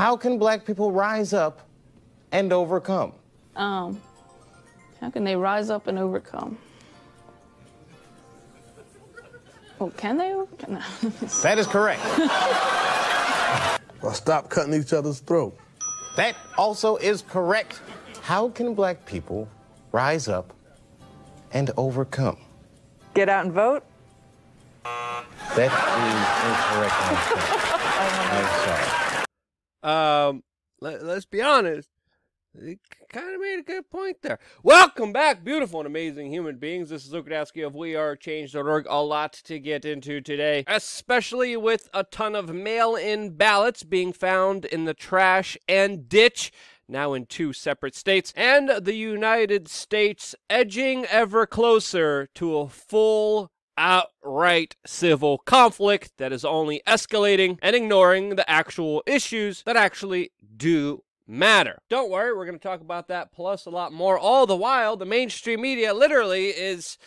How can black people rise up and overcome? Um, how can they rise up and overcome? Well, can they? Can that is correct. well, stop cutting each other's throat. That also is correct. How can black people rise up and overcome? Get out and vote. That is incorrect. Oh, I'm sorry. Um, let, let's be honest. It kind of made a good point there. Welcome back, beautiful and amazing human beings. This is Luke of WeAreChange.org. A lot to get into today, especially with a ton of mail-in ballots being found in the trash and ditch now in two separate states, and the United States edging ever closer to a full outright civil conflict that is only escalating and ignoring the actual issues that actually do matter. Don't worry, we're going to talk about that plus a lot more. All the while, the mainstream media literally is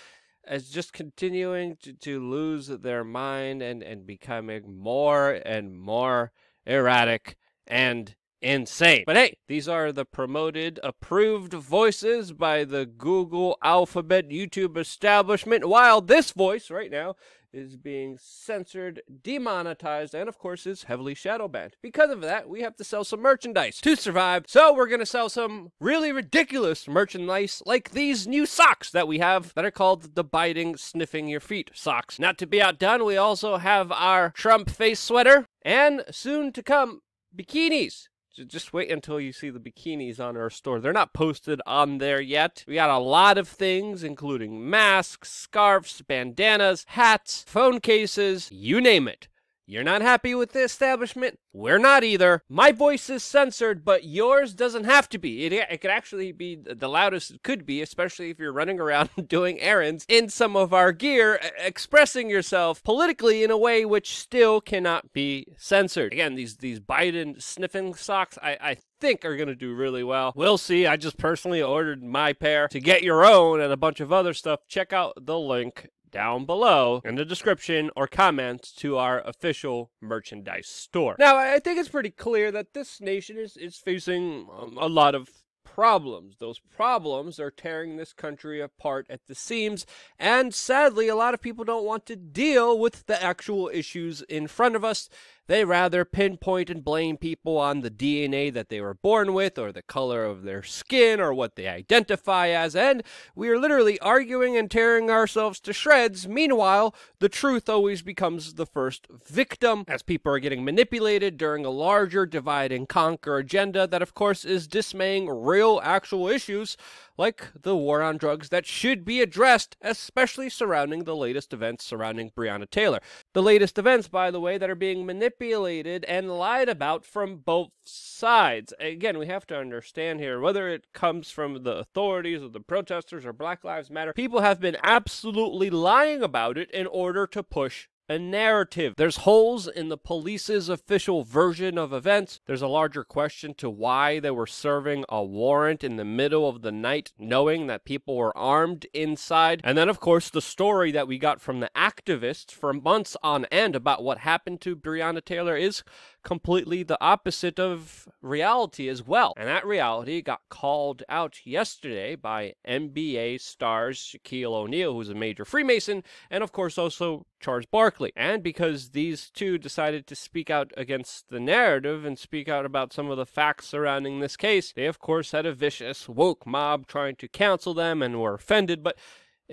is just continuing to, to lose their mind and and becoming more and more erratic and insane. But hey, these are the promoted, approved voices by the Google Alphabet YouTube establishment, while this voice right now is being censored, demonetized, and of course is heavily shadow banned. Because of that, we have to sell some merchandise to survive. So we're gonna sell some really ridiculous merchandise like these new socks that we have that are called the biting, sniffing your feet socks. Not to be outdone, we also have our Trump face sweater and soon to come bikinis just wait until you see the bikinis on our store. They're not posted on there yet. We got a lot of things, including masks, scarves, bandanas, hats, phone cases, you name it. You're not happy with the establishment? We're not either. My voice is censored, but yours doesn't have to be. It, it could actually be the loudest it could be, especially if you're running around doing errands in some of our gear, expressing yourself politically in a way which still cannot be censored. Again, these, these Biden sniffing socks, I, I think are going to do really well. We'll see. I just personally ordered my pair. To get your own and a bunch of other stuff, check out the link down below in the description or comments to our official merchandise store. Now, I think it's pretty clear that this nation is, is facing um, a lot of problems. Those problems are tearing this country apart at the seams. And sadly, a lot of people don't want to deal with the actual issues in front of us. They rather pinpoint and blame people on the DNA that they were born with, or the color of their skin, or what they identify as, and we are literally arguing and tearing ourselves to shreds. Meanwhile, the truth always becomes the first victim, as people are getting manipulated during a larger divide and conquer agenda that, of course, is dismaying real real, actual issues like the war on drugs that should be addressed, especially surrounding the latest events surrounding Breonna Taylor. The latest events, by the way, that are being manipulated and lied about from both sides. Again, we have to understand here whether it comes from the authorities or the protesters or Black Lives Matter, people have been absolutely lying about it in order to push a narrative. There's holes in the police's official version of events. There's a larger question to why they were serving a warrant in the middle of the night, knowing that people were armed inside. And then, of course, the story that we got from the activists for months on end about what happened to Breonna Taylor is completely the opposite of reality as well. And that reality got called out yesterday by NBA stars Shaquille O'Neal, who's a major Freemason, and of course also Charles Barkley. And because these two decided to speak out against the narrative and speak out about some of the facts surrounding this case, they of course had a vicious woke mob trying to cancel them and were offended. But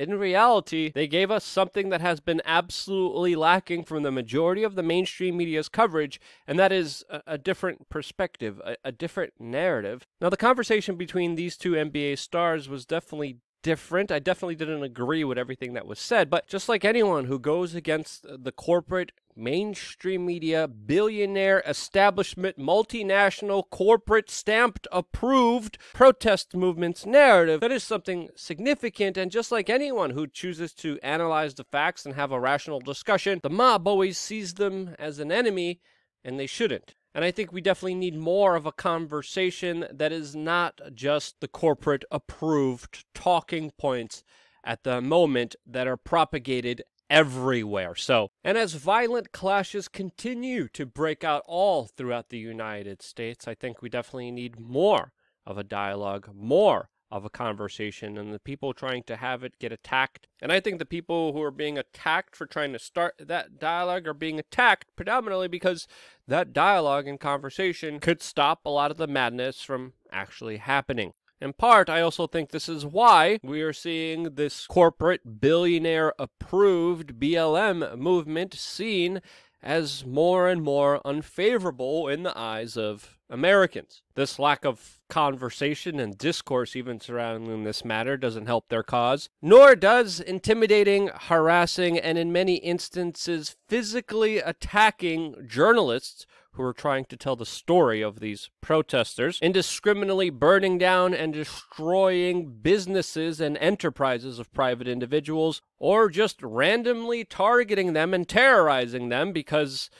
in reality, they gave us something that has been absolutely lacking from the majority of the mainstream media's coverage, and that is a, a different perspective, a, a different narrative. Now, the conversation between these two NBA stars was definitely different. I definitely didn't agree with everything that was said, but just like anyone who goes against the corporate mainstream media, billionaire, establishment, multinational, corporate, stamped, approved protest movement's narrative. That is something significant, and just like anyone who chooses to analyze the facts and have a rational discussion, the mob always sees them as an enemy, and they shouldn't. And I think we definitely need more of a conversation that is not just the corporate approved talking points at the moment that are propagated everywhere. So, and as violent clashes continue to break out all throughout the United States, I think we definitely need more of a dialogue, more of a conversation, and the people trying to have it get attacked. And I think the people who are being attacked for trying to start that dialogue are being attacked predominantly because that dialogue and conversation could stop a lot of the madness from actually happening. In part, I also think this is why we are seeing this corporate billionaire approved BLM movement seen as more and more unfavorable in the eyes of Americans. This lack of conversation and discourse, even surrounding this matter, doesn't help their cause, nor does intimidating, harassing, and in many instances physically attacking journalists who were trying to tell the story of these protesters, indiscriminately burning down and destroying businesses and enterprises of private individuals, or just randomly targeting them and terrorizing them because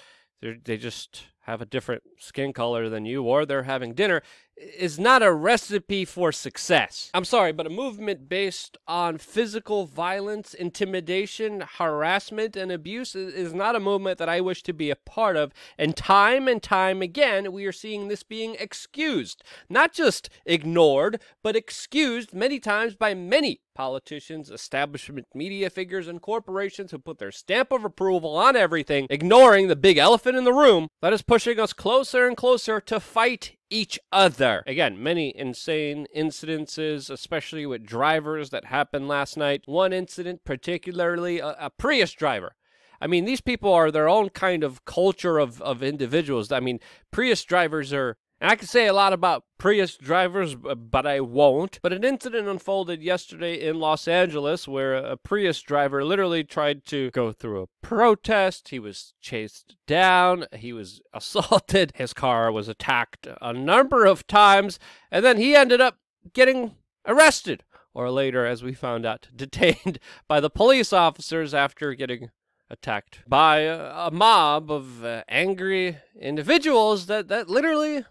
they just have a different skin color than you, or they're having dinner is not a recipe for success. I'm sorry, but a movement based on physical violence, intimidation, harassment, and abuse is not a movement that I wish to be a part of. And time and time again, we are seeing this being excused, not just ignored, but excused many times by many politicians, establishment media figures, and corporations who put their stamp of approval on everything, ignoring the big elephant in the room that is pushing us closer and closer to fight each other. Again, many insane incidences, especially with drivers that happened last night. One incident, particularly a, a, Prius driver. I mean, these people are their own kind of culture of, of individuals. I mean, Prius drivers are and I could say a lot about Prius drivers, but I won't. But an incident unfolded yesterday in Los Angeles where a Prius driver literally tried to go through a protest. He was chased down, he was assaulted, his car was attacked a number of times, and then he ended up getting arrested, or later, as we found out, detained by the police officers after getting attacked by a, mob of uh, angry individuals that, that literally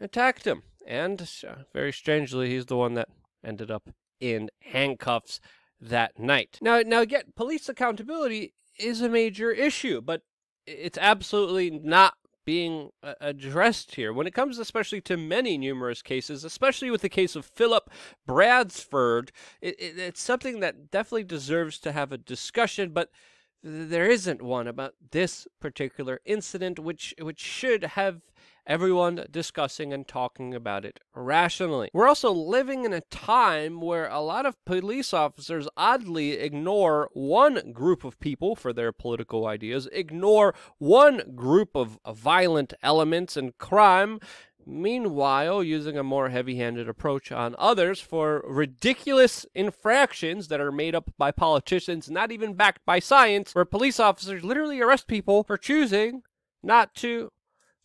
attacked him. And uh, very strangely, he's the one that ended up in handcuffs that night. Now, now again, police accountability is a major issue, but it's absolutely not being uh, addressed here when it comes especially to many numerous cases especially with the case of philip bradsford it, it, it's something that definitely deserves to have a discussion but there isn't one about this particular incident which which should have everyone discussing and talking about it rationally. We're also living in a time where a lot of police officers oddly ignore one group of people for their political ideas, ignore one group of violent elements and crime, meanwhile using a more heavy-handed approach on others for ridiculous infractions that are made up by politicians not even backed by science where police officers literally arrest people for choosing not to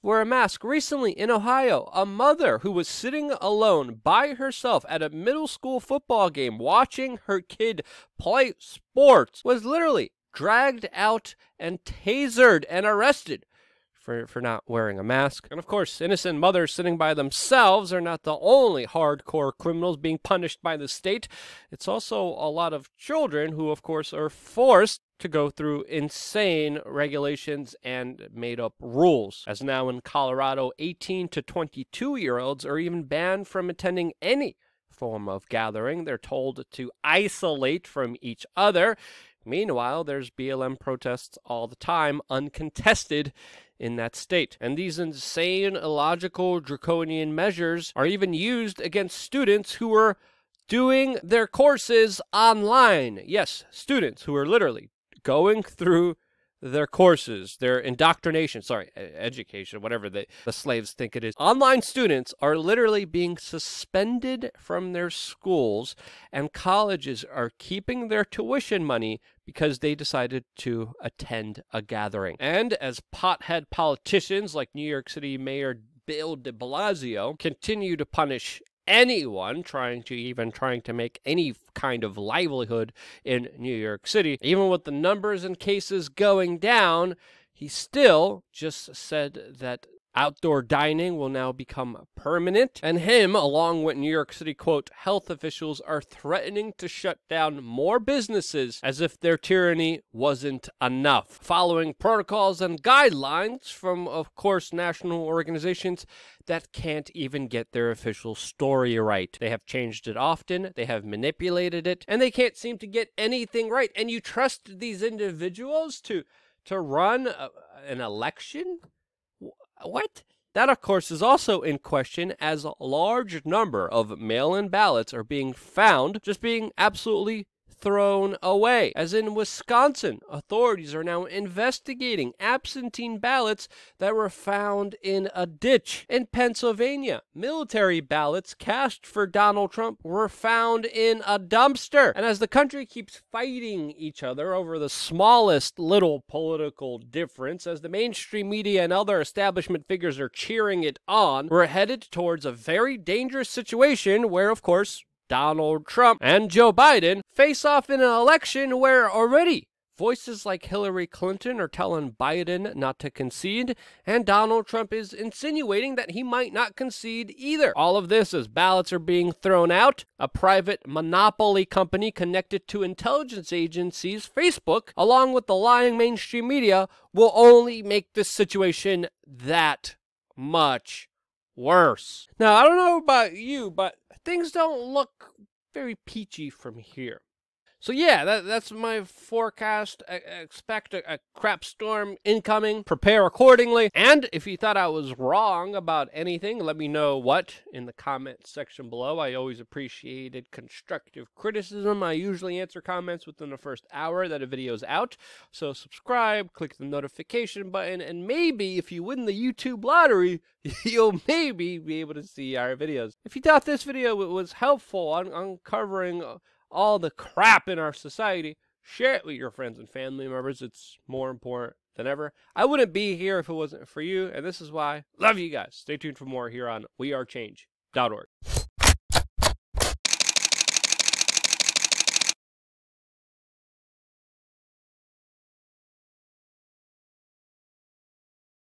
wear a mask. Recently in Ohio, a mother who was sitting alone by herself at a middle school football game watching her kid play sports was literally dragged out and tasered and arrested for, for not wearing a mask. And of course, innocent mothers sitting by themselves are not the only hardcore criminals being punished by the state. It's also a lot of children who, of course, are forced to go through insane regulations and made up rules, as now in Colorado, 18 to 22 year olds are even banned from attending any form of gathering. They're told to isolate from each other. Meanwhile, there's BLM protests all the time, uncontested in that state. And these insane, illogical, draconian measures are even used against students who are doing their courses online. Yes, students who are literally going through their courses, their indoctrination, sorry, education, whatever the slaves think it is. Online students are literally being suspended from their schools, and colleges are keeping their tuition money because they decided to attend a gathering. And as pothead politicians like New York City Mayor Bill de Blasio continue to punish anyone trying to even trying to make any kind of livelihood in New York City. Even with the numbers and cases going down, he still just said that Outdoor dining will now become permanent. And him, along with New York City, quote, health officials are threatening to shut down more businesses as if their tyranny wasn't enough. Following protocols and guidelines from, of course, national organizations that can't even get their official story right. They have changed it often, they have manipulated it, and they can't seem to get anything right. And you trust these individuals to to run a, an election? What? That, of course, is also in question as a large number of mail in ballots are being found just being absolutely thrown away. As in Wisconsin, authorities are now investigating absentee ballots that were found in a ditch. In Pennsylvania, military ballots cast for Donald Trump were found in a dumpster. And as the country keeps fighting each other over the smallest little political difference, as the mainstream media and other establishment figures are cheering it on, we're headed towards a very dangerous situation where, of course, Donald Trump and Joe Biden face off in an election where already voices like Hillary Clinton are telling Biden not to concede, and Donald Trump is insinuating that he might not concede either. All of this as ballots are being thrown out, a private monopoly company connected to intelligence agencies, Facebook, along with the lying mainstream media, will only make this situation that much worse. Now, I don't know about you, but things don't look very peachy from here. So yeah, that, that's my forecast. I, expect a, a, crap storm incoming. Prepare accordingly. And if you thought I was wrong about anything, let me know what in the comment section below. I always appreciated constructive criticism. I usually answer comments within the first hour that a video is out. So subscribe, click the notification button, and maybe if you win the YouTube lottery, you'll maybe be able to see our videos. If you thought this video was helpful, on uncovering uh, all the crap in our society, share it with your friends and family members. It's more important than ever. I wouldn't be here if it wasn't for you, and this is why. Love you guys. Stay tuned for more here on wearechange.org.